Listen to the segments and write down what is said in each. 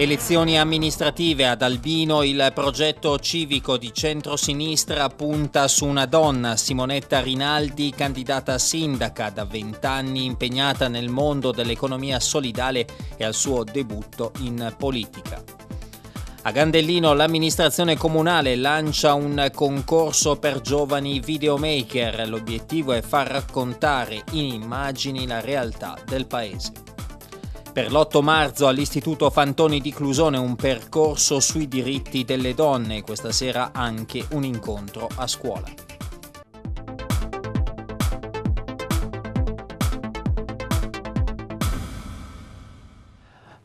Elezioni amministrative ad Albino, il progetto civico di centrosinistra punta su una donna, Simonetta Rinaldi, candidata a sindaca da vent'anni impegnata nel mondo dell'economia solidale e al suo debutto in politica. A Gandellino l'amministrazione comunale lancia un concorso per giovani videomaker, l'obiettivo è far raccontare in immagini la realtà del paese. Per l'8 marzo all'Istituto Fantoni di Clusone un percorso sui diritti delle donne, questa sera anche un incontro a scuola.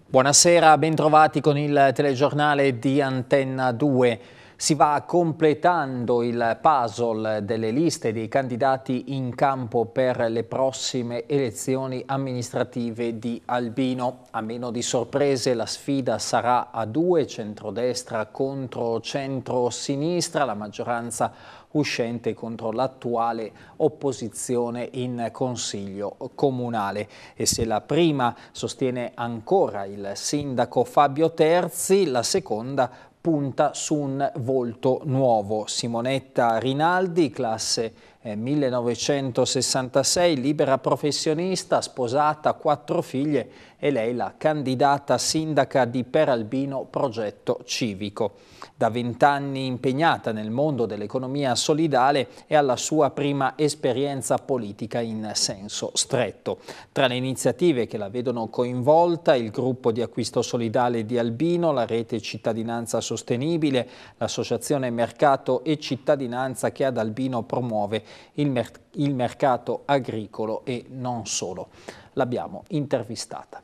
Buonasera, bentrovati con il telegiornale di Antenna 2 si va completando il puzzle delle liste dei candidati in campo per le prossime elezioni amministrative di Albino. A meno di sorprese la sfida sarà a due, centrodestra contro centrosinistra, la maggioranza uscente contro l'attuale opposizione in Consiglio Comunale. E se la prima sostiene ancora il sindaco Fabio Terzi, la seconda punta su un volto nuovo. Simonetta Rinaldi, classe 1966, eh, libera professionista, sposata, quattro figlie e lei la candidata sindaca di Peralbino Progetto Civico da vent'anni impegnata nel mondo dell'economia solidale e alla sua prima esperienza politica in senso stretto. Tra le iniziative che la vedono coinvolta il gruppo di acquisto solidale di Albino, la rete cittadinanza sostenibile, l'associazione mercato e cittadinanza che ad Albino promuove il, mer il mercato agricolo e non solo. L'abbiamo intervistata.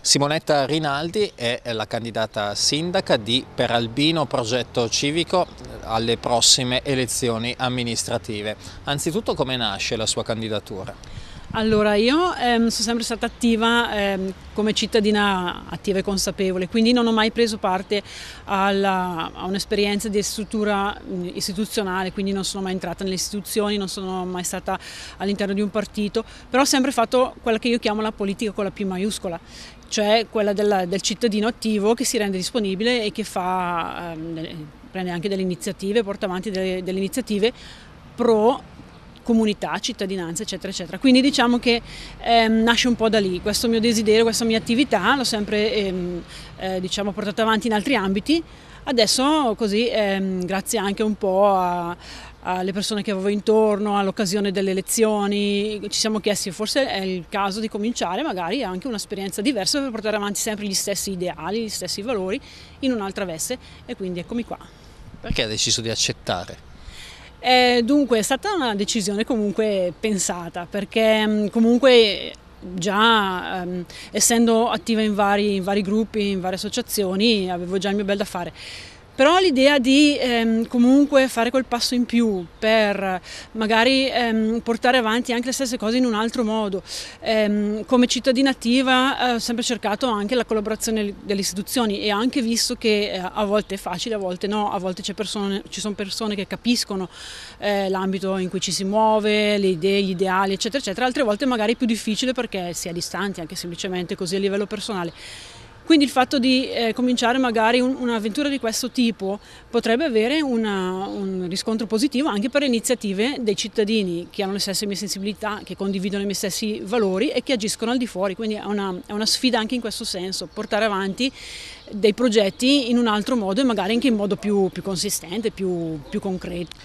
Simonetta Rinaldi è la candidata sindaca di Peralbino Progetto Civico alle prossime elezioni amministrative. Anzitutto come nasce la sua candidatura? Allora io ehm, sono sempre stata attiva ehm, come cittadina attiva e consapevole, quindi non ho mai preso parte alla, a un'esperienza di struttura mm, istituzionale, quindi non sono mai entrata nelle istituzioni, non sono mai stata all'interno di un partito, però ho sempre fatto quella che io chiamo la politica con la P maiuscola cioè quella della, del cittadino attivo che si rende disponibile e che fa, ehm, prende anche delle iniziative, porta avanti delle, delle iniziative pro comunità, cittadinanza, eccetera, eccetera. Quindi diciamo che ehm, nasce un po' da lì, questo mio desiderio, questa mia attività l'ho sempre ehm, eh, diciamo, portata avanti in altri ambiti, adesso così ehm, grazie anche un po' a, alle persone che avevo intorno, all'occasione delle elezioni, ci siamo chiesti forse è il caso di cominciare magari anche un'esperienza diversa per portare avanti sempre gli stessi ideali, gli stessi valori in un'altra veste e quindi eccomi qua. Perché hai deciso di accettare? Eh, dunque è stata una decisione comunque pensata perché mm, comunque già ehm, essendo attiva in vari, in vari gruppi, in varie associazioni avevo già il mio bel da fare però l'idea di ehm, comunque fare quel passo in più per magari ehm, portare avanti anche le stesse cose in un altro modo. Ehm, come cittadina attiva eh, ho sempre cercato anche la collaborazione delle istituzioni e anche visto che eh, a volte è facile, a volte no, a volte persone, ci sono persone che capiscono eh, l'ambito in cui ci si muove, le idee, gli ideali eccetera eccetera, altre volte magari è più difficile perché si è distanti anche semplicemente così a livello personale. Quindi il fatto di eh, cominciare magari un, un'avventura di questo tipo potrebbe avere una, un riscontro positivo anche per le iniziative dei cittadini che hanno le stesse mie sensibilità, che condividono i miei stessi valori e che agiscono al di fuori, quindi è una, è una sfida anche in questo senso, portare avanti dei progetti in un altro modo e magari anche in modo più, più consistente, più, più concreto.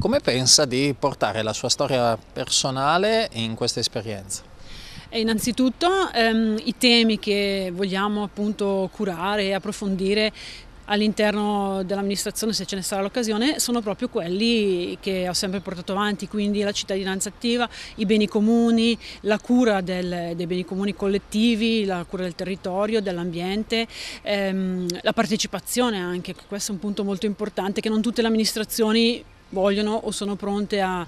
Come pensa di portare la sua storia personale in questa esperienza? innanzitutto ehm, i temi che vogliamo appunto curare e approfondire all'interno dell'amministrazione, se ce ne sarà l'occasione, sono proprio quelli che ho sempre portato avanti, quindi la cittadinanza attiva, i beni comuni, la cura del, dei beni comuni collettivi, la cura del territorio, dell'ambiente, ehm, la partecipazione anche, questo è un punto molto importante che non tutte le amministrazioni vogliono o sono pronte a,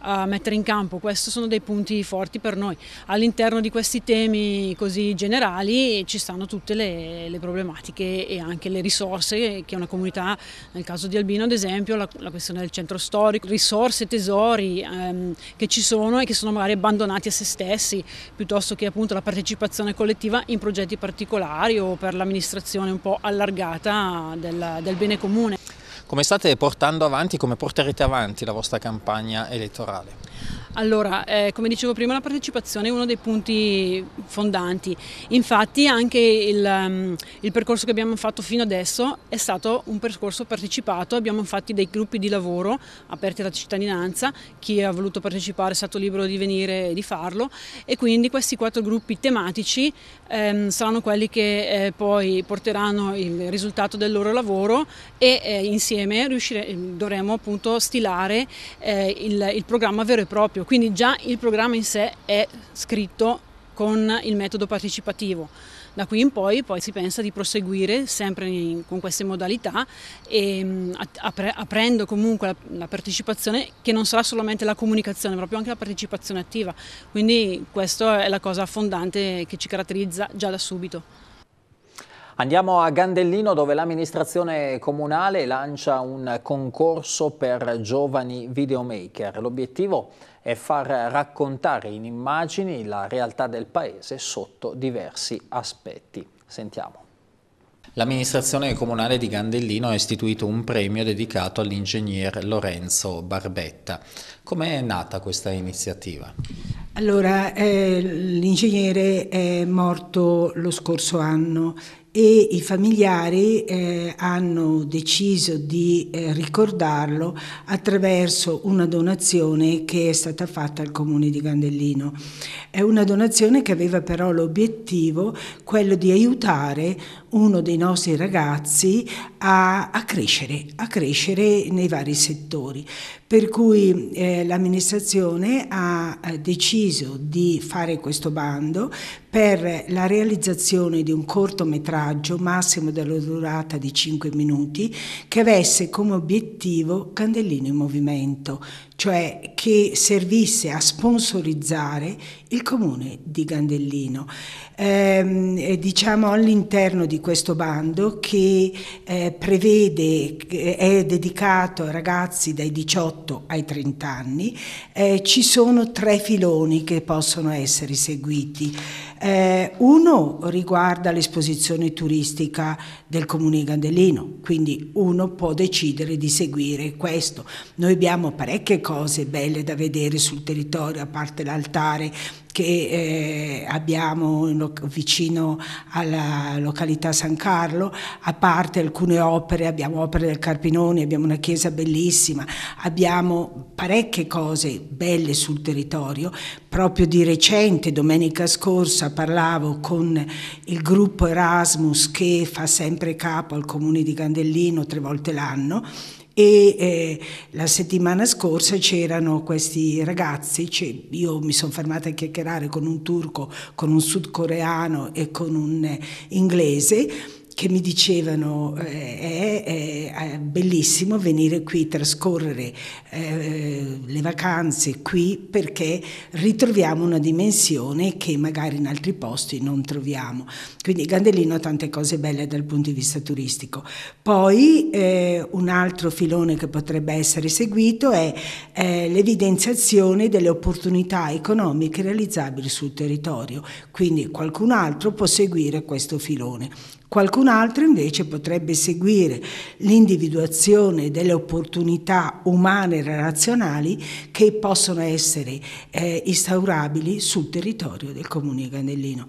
a, mettere in campo. Questi sono dei punti forti per noi. All'interno di questi temi così generali ci stanno tutte le, le, problematiche e anche le risorse che una comunità, nel caso di Albino ad esempio, la, la questione del centro storico, risorse, tesori ehm, che ci sono e che sono magari abbandonati a se stessi, piuttosto che appunto la partecipazione collettiva in progetti particolari o per l'amministrazione un po' allargata del, del bene comune. Come state portando avanti, come porterete avanti la vostra campagna elettorale? Allora, eh, come dicevo prima, la partecipazione è uno dei punti fondanti. Infatti anche il, um, il, percorso che abbiamo fatto fino adesso è stato un percorso partecipato, abbiamo fatto dei gruppi di lavoro aperti alla cittadinanza, chi ha voluto partecipare è stato libero di venire e di farlo e quindi questi quattro gruppi tematici ehm, saranno quelli che eh, poi porteranno il risultato del loro lavoro e eh, insieme ehm, dovremo appunto stilare eh, il, il programma vero e proprio proprio, quindi già il programma in sé è scritto con il metodo partecipativo. Da qui in poi, poi si pensa di proseguire sempre in, con queste modalità e mm, apre, aprendo comunque la, la, partecipazione che non sarà solamente la comunicazione, ma proprio anche la partecipazione attiva. Quindi questa è la cosa fondante che ci caratterizza già da subito. Andiamo a Gandellino dove l'amministrazione comunale lancia un concorso per giovani videomaker. L'obiettivo è e far raccontare in immagini la realtà del paese sotto diversi aspetti. Sentiamo. L'amministrazione comunale di Gandellino ha istituito un premio dedicato all'ingegner Lorenzo Barbetta. Come è nata questa iniziativa? Allora, eh, l'ingegnere è morto lo scorso anno e i familiari eh, hanno deciso di eh, ricordarlo attraverso una donazione che è stata fatta al comune di Gandellino. È una donazione che aveva però l'obiettivo quello di aiutare uno dei nostri ragazzi a, a crescere, a crescere nei vari settori. Per cui eh, l'amministrazione ha eh, deciso di fare questo bando per la realizzazione di un cortometraggio massimo della durata di 5 minuti che avesse come obiettivo Candellino in movimento, cioè che servisse a sponsorizzare il comune di Gandellino. Ehm, eh, diciamo all'interno di questo bando che eh, prevede, eh, è dedicato a ragazzi dai 18 ai 30 anni, eh, ci sono tre filoni che possono essere seguiti. Eh, uno riguarda l'esposizione turistica del comune di Gandellino, quindi uno può decidere di seguire questo. Noi abbiamo parecchie cose belle da vedere sul territorio, a parte l'altare che eh, abbiamo vicino alla località San Carlo, a parte alcune opere, abbiamo opere del Carpinoni, abbiamo una chiesa bellissima, abbiamo parecchie cose belle sul territorio. Proprio di recente, domenica scorsa, parlavo con il gruppo Erasmus che fa sempre capo al comune di Gandellino tre volte l'anno e eh, la settimana scorsa c'erano questi ragazzi, io mi sono fermata a chiacchierare con un turco, con un sudcoreano e con un eh, inglese che mi dicevano eh, è, eh, eh, è, bellissimo venire qui, trascorrere eh, le vacanze qui perché ritroviamo una dimensione che magari in altri posti non troviamo. Quindi Gandellino ha tante cose belle dal punto di vista turistico. Poi eh, un altro filone che potrebbe essere seguito è eh, l'evidenziazione delle opportunità economiche realizzabili sul territorio, quindi qualcun altro può seguire questo filone. Qualcun altro invece potrebbe seguire l'individuazione delle opportunità umane e relazionali che possono essere eh, instaurabili sul territorio del comune di Cannellino.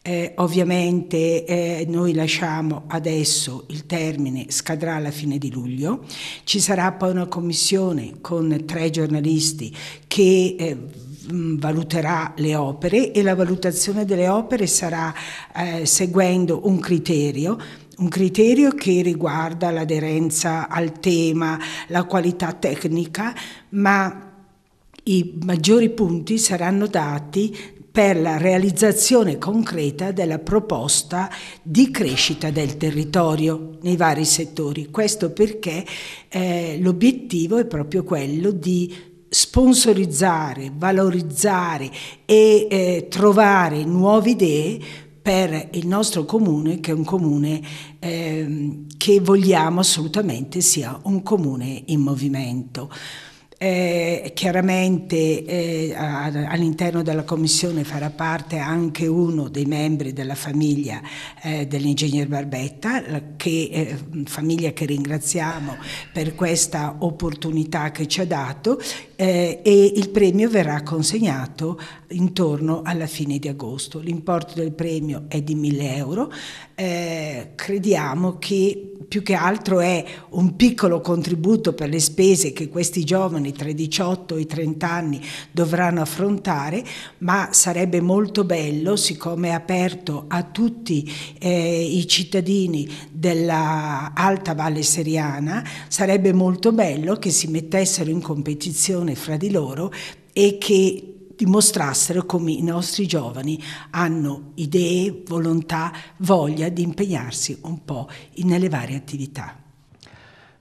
Eh, ovviamente eh, noi lasciamo adesso il termine, scadrà alla fine di luglio, ci sarà poi una commissione con tre giornalisti che eh, Mm, valuterà le opere e la valutazione delle opere sarà eh, seguendo un criterio un criterio che riguarda l'aderenza al tema, la qualità tecnica, ma i maggiori punti saranno dati per la realizzazione concreta della proposta di crescita del territorio nei vari settori. Questo perché eh, l'obiettivo è proprio quello di sponsorizzare, valorizzare e eh, trovare nuove idee per il nostro comune, che è un comune eh, che vogliamo assolutamente sia un comune in movimento. Eh, chiaramente eh, all'interno della commissione farà parte anche uno dei membri della famiglia eh, dell'ingegner Barbetta, che, eh, famiglia che ringraziamo per questa opportunità che ci ha dato eh, e il premio verrà consegnato intorno alla fine di agosto. L'importo del premio è di 1000 euro, eh, crediamo che più che altro è un piccolo contributo per le spese che questi giovani tra i 18 e i 30 anni dovranno affrontare, ma sarebbe molto bello, siccome è aperto a tutti eh, i cittadini dell'Alta Valle Seriana, sarebbe molto bello che si mettessero in competizione fra di loro e che dimostrassero come i nostri giovani hanno idee, volontà, voglia di impegnarsi un po' nelle varie attività.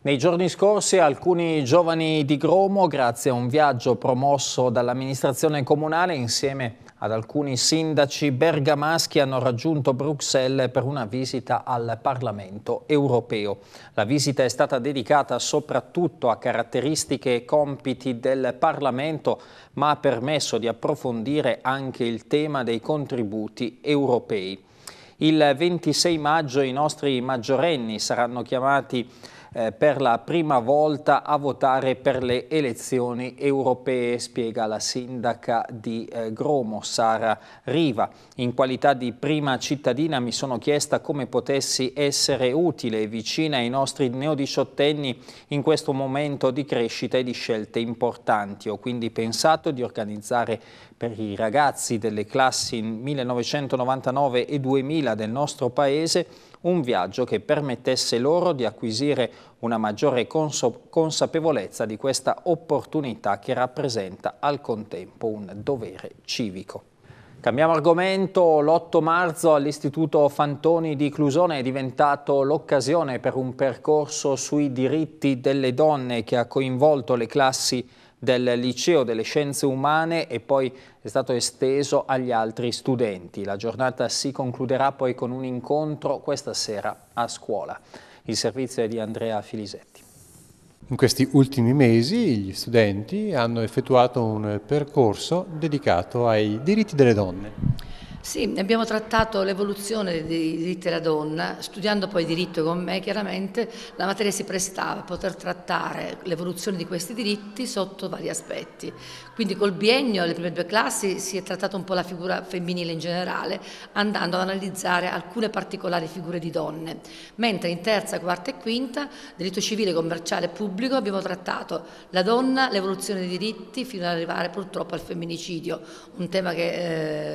Nei giorni scorsi alcuni giovani di Gromo, grazie a un viaggio promosso dall'amministrazione comunale insieme ad alcuni sindaci bergamaschi hanno raggiunto Bruxelles per una visita al Parlamento europeo. La visita è stata dedicata soprattutto a caratteristiche e compiti del Parlamento, ma ha permesso di approfondire anche il tema dei contributi europei. Il 26 maggio i nostri maggiorenni saranno chiamati eh, per la prima volta a votare per le elezioni europee, spiega la sindaca di eh, Gromo, Sara Riva. In qualità di prima cittadina mi sono chiesta come potessi essere utile e vicina ai nostri neodiciottenni in questo momento di crescita e di scelte importanti. Ho quindi pensato di organizzare per i ragazzi delle classi 1999 e 2000 del nostro Paese un viaggio che permettesse loro di acquisire una maggiore consapevolezza di questa opportunità che rappresenta al contempo un dovere civico. Cambiamo argomento, l'8 marzo all'Istituto Fantoni di Clusone è diventato l'occasione per un percorso sui diritti delle donne che ha coinvolto le classi del liceo delle scienze umane e poi è stato esteso agli altri studenti. La giornata si concluderà poi con un incontro questa sera a scuola. Il servizio è di Andrea Filisetti. In questi ultimi mesi gli studenti hanno effettuato un percorso dedicato ai diritti delle donne. Sì, abbiamo trattato l'evoluzione dei diritti della donna, studiando poi diritto con me, chiaramente la materia si prestava a poter trattare l'evoluzione di questi diritti sotto vari aspetti. Quindi col biennio, le prime due classi, si è trattata un po' la figura femminile in generale, andando ad analizzare alcune particolari figure di donne, mentre in terza, quarta e quinta, diritto civile, commerciale e pubblico, abbiamo trattato la donna, l'evoluzione dei diritti, fino ad arrivare purtroppo al femminicidio, un tema che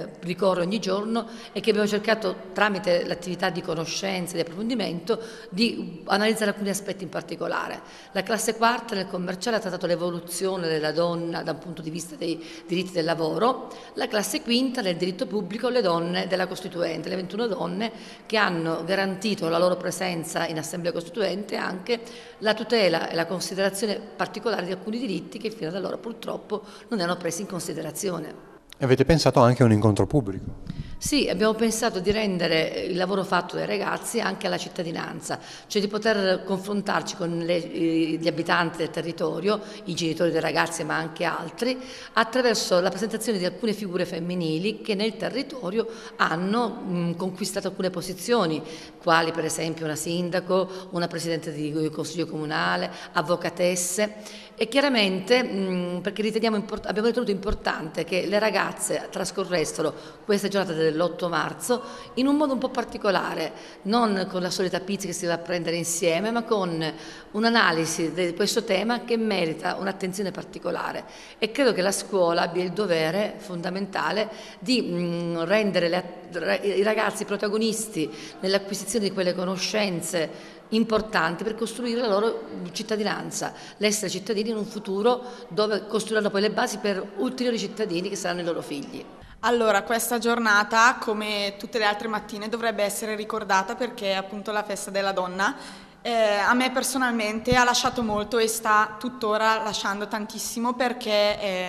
eh, ricorre ogni ogni giorno e che abbiamo cercato tramite l'attività di conoscenza e di approfondimento di analizzare alcuni aspetti in particolare. La classe quarta nel commerciale ha trattato l'evoluzione della donna dal punto di vista dei diritti del lavoro, la classe quinta nel diritto pubblico le donne della Costituente, le 21 donne che hanno garantito la loro presenza in Assemblea Costituente anche la tutela e la considerazione particolare di alcuni diritti che fino ad allora purtroppo non erano presi in considerazione. Avete pensato anche a un incontro pubblico? Sì, abbiamo pensato di rendere il lavoro fatto dai ragazzi anche alla cittadinanza, cioè di poter confrontarci con le, gli abitanti del territorio, i genitori dei ragazzi ma anche altri, attraverso la presentazione di alcune figure femminili che nel territorio hanno mh, conquistato alcune posizioni, quali per esempio una sindaco, una presidente di consiglio comunale, avvocatesse e chiaramente mh, perché abbiamo ritenuto importante che le ragazze trascorressero questa giornata del dell'8 marzo in un modo un po' particolare, non con la solita pizza che si va a prendere insieme, ma con un'analisi di questo tema che merita un'attenzione particolare e credo che la scuola abbia il dovere fondamentale di mm, rendere le, i ragazzi protagonisti nell'acquisizione di quelle conoscenze importanti per costruire la loro cittadinanza, l'essere cittadini in un futuro dove costruiranno poi le basi per ulteriori cittadini che saranno i loro figli. Allora, questa giornata, come tutte le altre mattine, dovrebbe essere ricordata perché è appunto la festa della donna. Eh, a me personalmente ha lasciato molto e sta tuttora lasciando tantissimo perché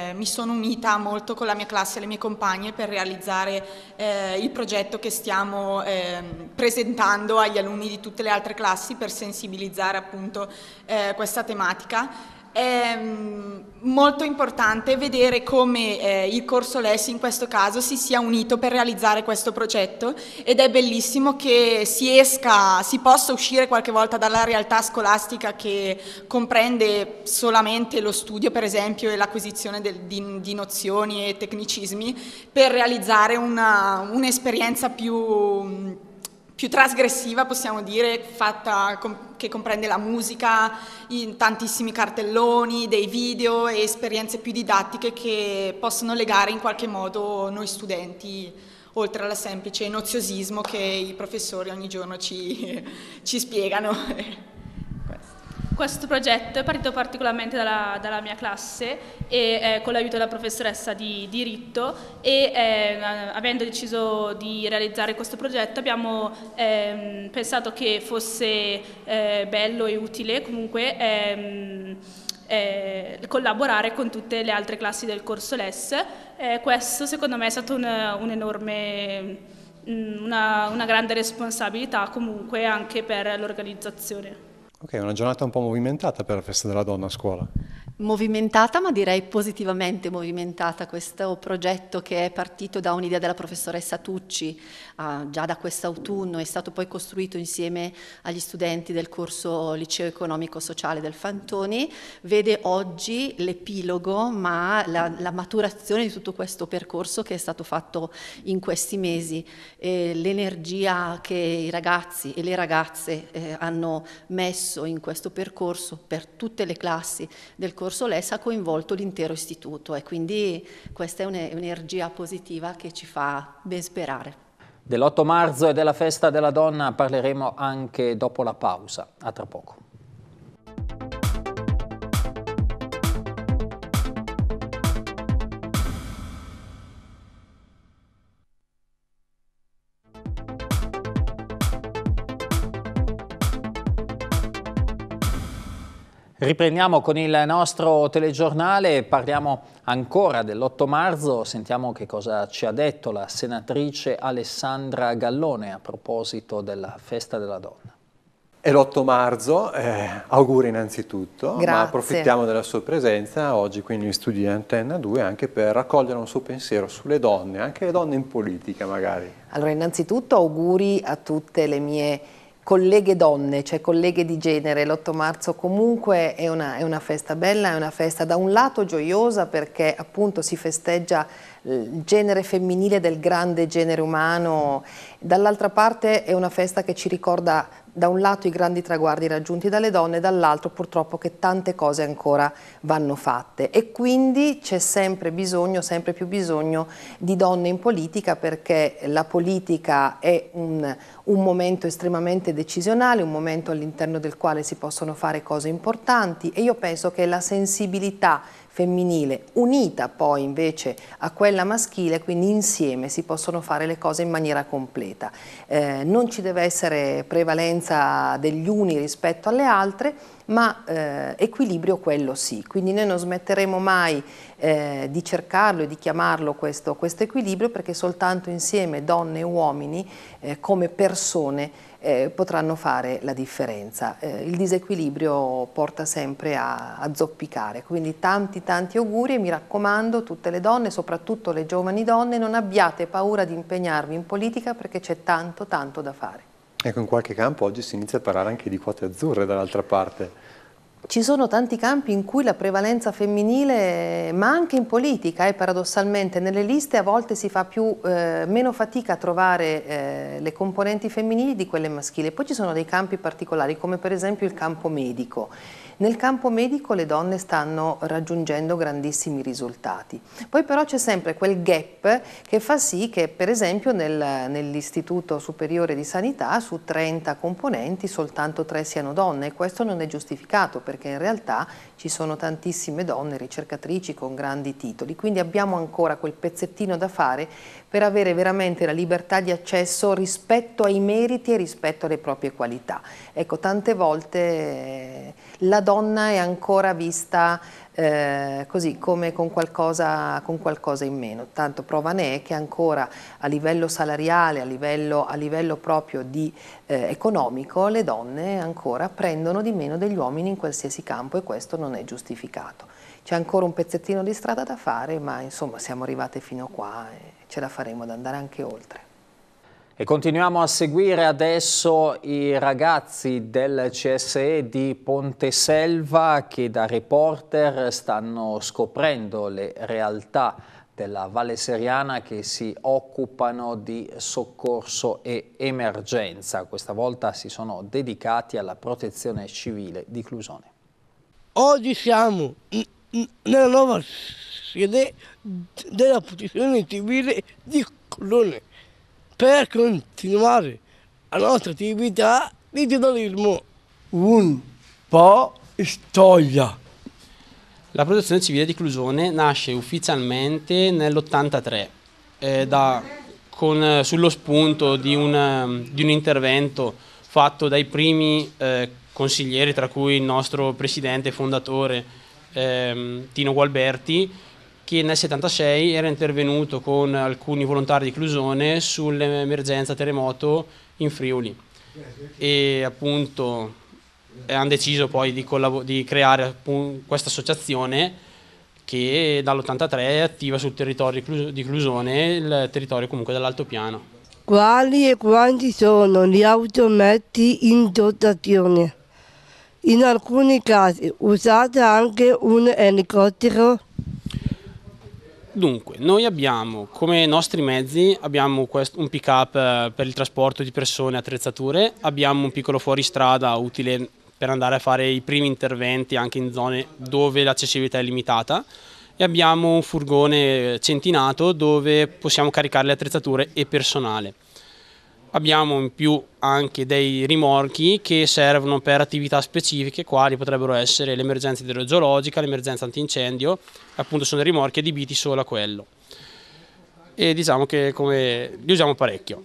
eh, mi sono unita molto con la mia classe e le mie compagne per realizzare eh, il progetto che stiamo ehm, presentando agli alunni di tutte le altre classi per sensibilizzare appunto eh, questa tematica è ehm, molto importante vedere come eh, il corso Lessi in questo caso si sia unito per realizzare questo progetto ed è bellissimo che si esca, si possa uscire qualche volta dalla realtà scolastica che comprende solamente lo studio per esempio e l'acquisizione di, di, nozioni e tecnicismi per realizzare un'esperienza un più più trasgressiva, possiamo dire, fatta che comprende la musica, tantissimi cartelloni, dei video e esperienze più didattiche che possono legare in qualche modo noi studenti oltre al semplice noziosismo che i professori ogni giorno ci, ci spiegano. Questo progetto è partito particolarmente dalla, dalla mia classe e eh, con l'aiuto della professoressa di diritto e eh, avendo deciso di realizzare questo progetto abbiamo ehm, pensato che fosse eh, bello e utile comunque ehm, eh, collaborare con tutte le altre classi del corso LES. Eh, questo secondo me è stato un, un enorme, mm, una, una grande responsabilità comunque anche per l'organizzazione. Ok, una giornata un po' movimentata per la festa della donna a scuola. Movimentata, ma direi positivamente movimentata, questo progetto che è partito da un'idea della professoressa Tucci eh, già da quest'autunno, è stato poi costruito insieme agli studenti del corso Liceo Economico Sociale del Fantoni, vede oggi l'epilogo, ma la, la maturazione di tutto questo percorso che è stato fatto in questi mesi, e l'energia che i ragazzi e le ragazze eh, hanno messo in questo percorso per tutte le classi del corso scorso LES ha coinvolto l'intero istituto e quindi questa è un'energia positiva che ci fa ben sperare. Dell'8 marzo e della festa della donna parleremo anche dopo la pausa. A tra poco. Riprendiamo con il nostro telegiornale, parliamo ancora dell'8 marzo, sentiamo che cosa ci ha detto la senatrice Alessandra Gallone a proposito della festa della donna. È l'8 marzo, eh, auguri innanzitutto, Grazie. ma approfittiamo della sua presenza oggi qui negli studi di Antenna 2 anche per raccogliere un suo pensiero sulle donne, anche le donne in politica magari. Allora innanzitutto auguri a tutte le mie colleghe donne, cioè colleghe di genere, l'8 marzo comunque è una, è una, festa bella, è una festa da un lato gioiosa perché appunto si festeggia il genere femminile del grande genere umano, dall'altra parte è una festa che ci ricorda da un lato i grandi traguardi raggiunti dalle donne, dall'altro purtroppo che tante cose ancora vanno fatte e quindi c'è sempre bisogno, sempre più bisogno di donne in politica perché la politica è un un momento estremamente decisionale, un momento all'interno del quale si possono fare cose importanti e io penso che la sensibilità femminile unita poi invece a quella maschile, quindi insieme si possono fare le cose in maniera completa. Eh, non ci deve essere prevalenza degli uni rispetto alle altre, ma eh, equilibrio quello sì, quindi noi non smetteremo mai eh, di cercarlo e di chiamarlo questo, questo, equilibrio perché soltanto insieme donne e uomini eh, come persone eh, potranno fare la differenza. Eh, il disequilibrio porta sempre a, a zoppicare, quindi tanti tanti auguri e mi raccomando tutte le donne, soprattutto le giovani donne, non abbiate paura di impegnarvi in politica perché c'è tanto tanto da fare. Ecco, in qualche campo oggi si inizia a parlare anche di quote azzurre dall'altra parte ci sono tanti campi in cui la prevalenza femminile, ma anche in politica e eh, paradossalmente nelle liste a volte si fa più, eh, meno fatica a trovare eh, le componenti femminili di quelle maschili. Poi ci sono dei campi particolari come per esempio il campo medico. Nel campo medico le donne stanno raggiungendo grandissimi risultati. Poi però c'è sempre quel gap che fa sì che per esempio nel, nell'Istituto Superiore di Sanità su 30 componenti soltanto 3 siano donne e questo non è giustificato perché perché in realtà ci sono tantissime donne ricercatrici con grandi titoli, quindi abbiamo ancora quel pezzettino da fare per avere veramente la libertà di accesso rispetto ai meriti e rispetto alle proprie qualità. Ecco, tante volte eh, la donna è ancora vista eh, così come con qualcosa, con qualcosa, in meno. Tanto prova ne è che ancora a livello salariale, a livello, a livello proprio di, eh, economico, le donne ancora prendono di meno degli uomini in qualsiasi campo e questo non è giustificato. C'è ancora un pezzettino di strada da fare, ma insomma siamo arrivate fino a qua e ce la faremo ad andare anche oltre. E continuiamo a seguire adesso i ragazzi del CSE di Ponteselva che da reporter stanno scoprendo le realtà della Valle Seriana che si occupano di soccorso e emergenza. Questa volta si sono dedicati alla protezione civile di Clusone. Oggi siamo nella nuova sede della protezione civile di Clusone per continuare la nostra attività di giornalismo. Un po' storia. La protezione civile di Clusone nasce ufficialmente nell'83 eh, da, con, eh, sullo spunto di un, ehm, di un, intervento fatto dai primi eh, consiglieri, tra cui il nostro presidente e fondatore eh, Tino Gualberti, che nel 76 era intervenuto con alcuni volontari di Clusone sull'emergenza terremoto in Friuli e appunto hanno deciso poi di, di creare questa associazione che dall'83 è attiva sul territorio di Clusone, il territorio comunque dell'altopiano. Quali e quanti sono gli autometti in dotazione? In alcuni casi usate anche un elicottero Dunque, noi abbiamo come nostri mezzi un pick up eh, per il trasporto di persone e attrezzature, abbiamo un piccolo fuoristrada utile per andare a fare i primi interventi anche in zone dove l'accessibilità è limitata e abbiamo un furgone centinato dove possiamo caricare le attrezzature e personale abbiamo in più anche dei rimorchi che servono per attività specifiche quali potrebbero essere l'emergenza idrogeologica, l'emergenza antincendio, appunto sono rimorchi adibiti solo a quello e diciamo che come, li usiamo parecchio.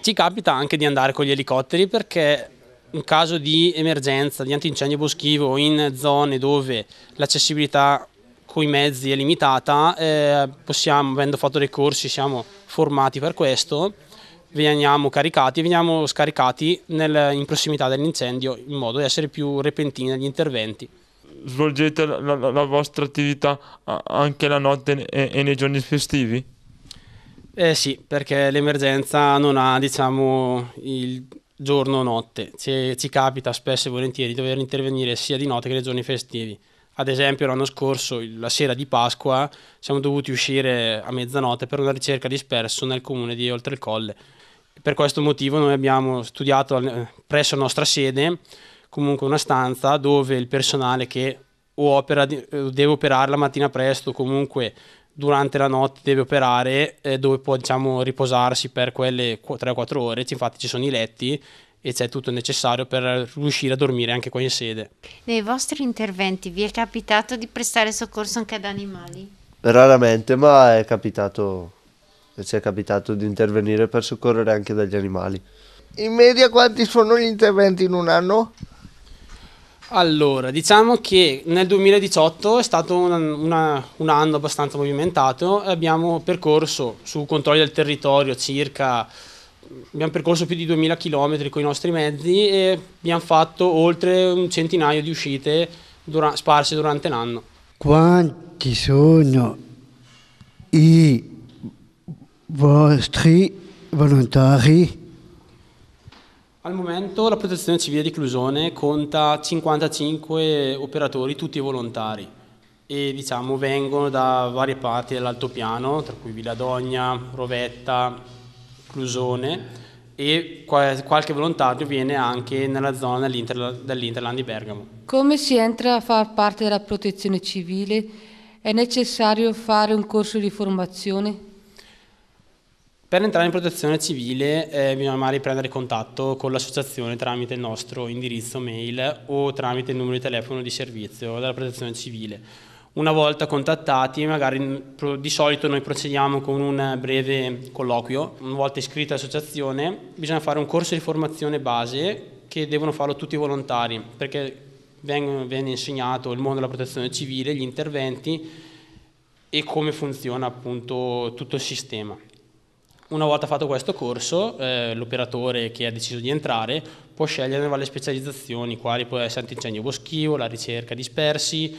Ci capita anche di andare con gli elicotteri perché in caso di emergenza, di antincendio boschivo in zone dove l'accessibilità con i mezzi è limitata, eh, possiamo, avendo fatto dei corsi siamo formati per questo, veniamo caricati e veniamo scaricati nel, in prossimità dell'incendio in modo da essere più repentini agli interventi. Svolgete la, la, la vostra attività anche la notte e, e nei giorni festivi? Eh sì, perché l'emergenza non ha diciamo, il giorno o notte, ci, ci capita spesso e volentieri di dover intervenire sia di notte che nei giorni festivi. Ad esempio l'anno scorso, la sera di Pasqua, siamo dovuti uscire a mezzanotte per una ricerca disperso nel comune di Oltre il Colle per questo motivo noi abbiamo studiato eh, presso la nostra sede comunque una stanza dove il personale che o opera, eh, deve operare la mattina presto, comunque durante la notte deve operare, eh, dove può diciamo, riposarsi per quelle 3-4 ore, infatti ci sono i letti e c'è tutto il necessario per riuscire a dormire anche qua in sede. Nei vostri interventi vi è capitato di prestare soccorso anche ad animali? Raramente, ma è capitato ci è capitato di intervenire per soccorrere anche dagli animali. In media quanti sono gli interventi in un anno? Allora, diciamo che nel 2018 è stato una, una, un anno abbastanza movimentato, abbiamo percorso su controlli del territorio circa, abbiamo percorso più di 2000 km con i nostri mezzi e abbiamo fatto oltre un centinaio di uscite dura, sparse durante l'anno. Quanti sono i vostri volontari. Al momento la protezione civile di Clusone conta 55 operatori, tutti volontari, e diciamo vengono da varie parti dell'altopiano, tra cui Villadogna, Rovetta, Clusone, e qualche volontario viene anche nella zona dell'Interland di Bergamo. Come si entra a far parte della protezione civile? È necessario fare un corso di formazione? Per entrare in protezione civile eh, bisogna magari prendere contatto con l'associazione tramite il nostro indirizzo mail o tramite il numero di telefono di servizio della protezione civile. Una volta contattati, magari mm, di solito noi procediamo con un breve colloquio. Una volta iscritta all'associazione bisogna fare un corso di formazione base che devono farlo tutti i volontari perché vengono, viene insegnato il mondo della protezione civile, gli interventi e come funziona appunto tutto il sistema. Una volta fatto questo corso, eh, l'operatore che ha deciso di entrare può scegliere varie specializzazioni, quali può essere antincendio boschivo, la ricerca dispersi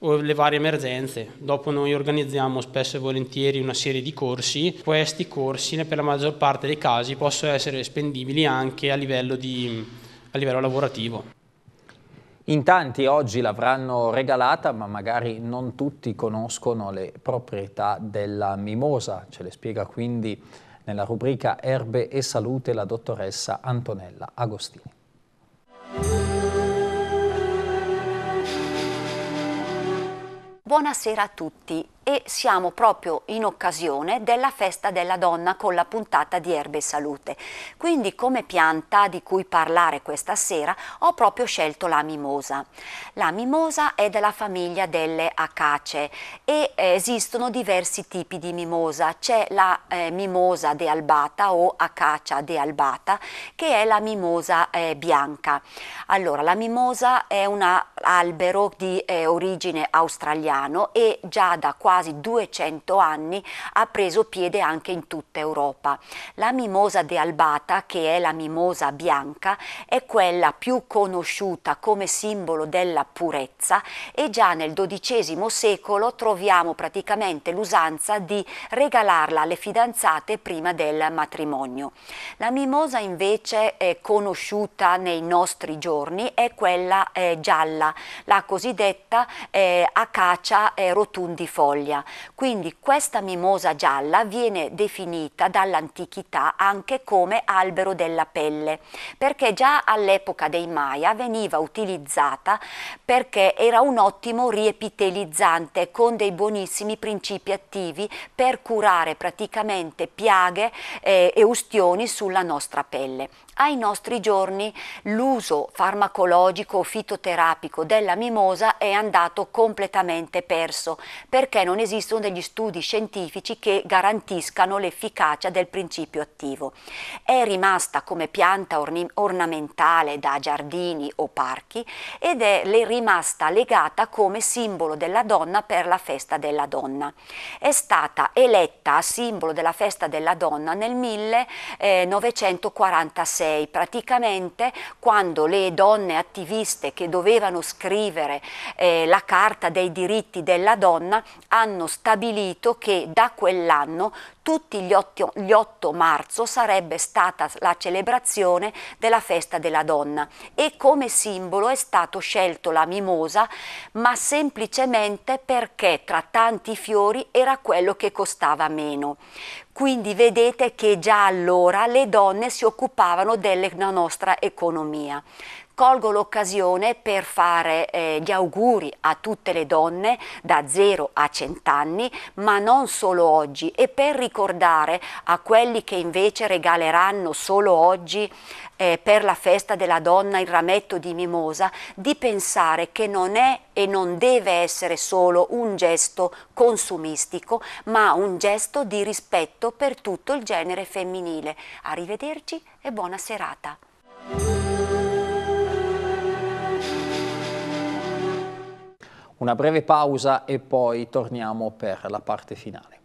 o le varie emergenze. Dopo noi organizziamo spesso e volentieri una serie di corsi. Questi corsi, per la maggior parte dei casi, possono essere spendibili anche a livello, di, a livello lavorativo. In tanti oggi l'avranno regalata, ma magari non tutti conoscono le proprietà della mimosa. Ce le spiega quindi nella rubrica Erbe e Salute la dottoressa Antonella Agostini. Buonasera a tutti e siamo proprio in occasione della festa della donna con la puntata di Erbe Salute. Quindi come pianta di cui parlare questa sera ho proprio scelto la mimosa. La mimosa è della famiglia delle acacee e eh, esistono diversi tipi di mimosa. C'è la eh, mimosa de albata o acacia de albata che è la mimosa eh, bianca. Allora la mimosa è un albero di eh, origine australiano e già da qualche quasi 200 anni ha preso piede anche in tutta Europa. La mimosa de Albata, che è la mimosa bianca, è quella più conosciuta come simbolo della purezza e già nel XII secolo troviamo praticamente l'usanza di regalarla alle fidanzate prima del matrimonio. La mimosa invece eh, conosciuta nei nostri giorni è quella eh, gialla, la cosiddetta eh, acacia eh, rotundifolia Italia. Quindi questa mimosa gialla viene definita dall'antichità anche come albero della pelle, perché già all'epoca dei Maya veniva utilizzata perché era un ottimo riepitelizzante con dei buonissimi principi attivi per curare praticamente piaghe eh, e ustioni sulla nostra pelle. Ai nostri giorni l'uso farmacologico o fitoterapico della mimosa è andato completamente perso perché non esistono degli studi scientifici che garantiscano l'efficacia del principio attivo. È rimasta come pianta orn ornamentale da giardini o parchi ed è rimasta legata come simbolo della donna per la festa della donna. È stata eletta a simbolo della festa della donna nel 1946 1986, praticamente quando le donne attiviste che dovevano scrivere eh, la Carta dei diritti della donna hanno stabilito che da quell'anno tutti gli 8, gli 8 marzo sarebbe stata la celebrazione della festa della donna e come simbolo è stato scelto la mimosa ma semplicemente perché tra tanti fiori era quello che costava meno. Quindi vedete che già allora le donne si occupavano della nostra economia. Colgo l'occasione per fare eh, gli auguri a tutte le donne da 0 a 100 anni, ma non solo oggi, e per ricordare a quelli che invece regaleranno solo oggi eh, per la festa della donna il rametto di mimosa, di pensare che non è e non deve essere solo un gesto consumistico, ma un gesto di rispetto per tutto il genere femminile. Arrivederci e buona serata. Una breve pausa e poi torniamo per la parte finale.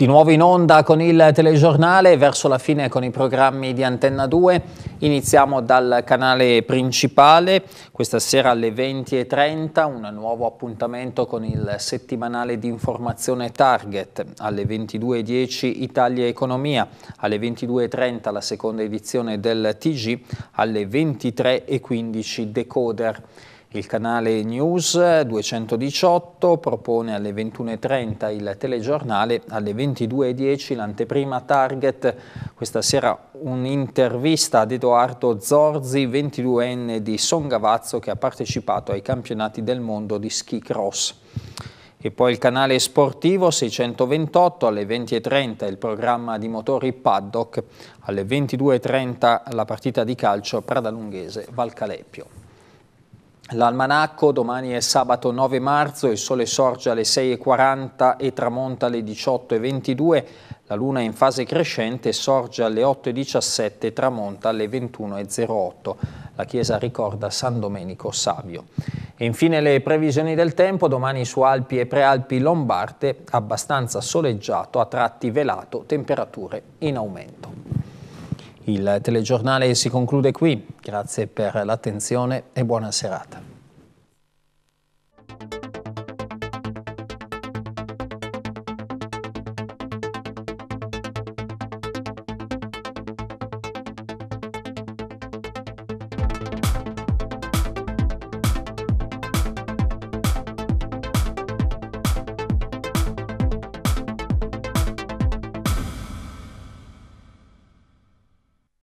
Di nuovo in onda con il telegiornale, verso la fine con i programmi di Antenna 2. Iniziamo dal canale principale, questa sera alle 20.30, un nuovo appuntamento con il settimanale di informazione Target, alle 22.10 Italia Economia, alle 22.30 la seconda edizione del TG, alle 23.15 Decoder. Il canale News 218 propone alle 21.30 il telegiornale, alle 22.10 l'anteprima Target. Questa sera un'intervista ad Edoardo Zorzi, 22enne di Songavazzo, che ha partecipato ai campionati del mondo di ski cross. E poi il canale sportivo 628 alle 20.30 il programma di motori paddock, alle 22.30 la partita di calcio Pradalunghese Valcaleppio. L'almanacco, domani è sabato 9 marzo, il sole sorge alle 6.40 e tramonta alle 18.22, la luna in fase crescente sorge alle 8.17 e tramonta alle 21.08. La chiesa ricorda San Domenico Savio. E infine le previsioni del tempo, domani su Alpi e Prealpi Lombarte, abbastanza soleggiato, a tratti velato, temperature in aumento. Il telegiornale si conclude qui. Grazie per l'attenzione e buona serata.